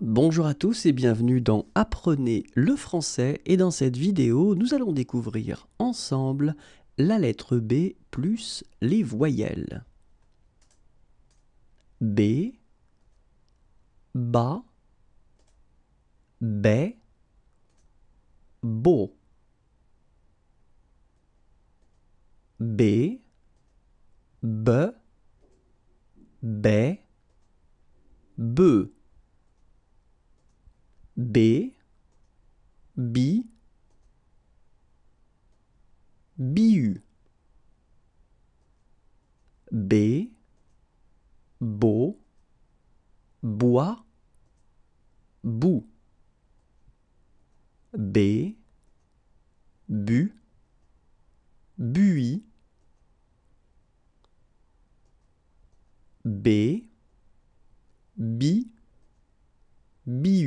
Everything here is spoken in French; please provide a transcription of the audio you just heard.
Bonjour à tous et bienvenue dans Apprenez le français et dans cette vidéo nous allons découvrir ensemble la lettre B plus les voyelles. B Ba B, Beau B Be B, Be B, bi, BU. B, bo, bois, bou. B, bu, bui. B, bi, bi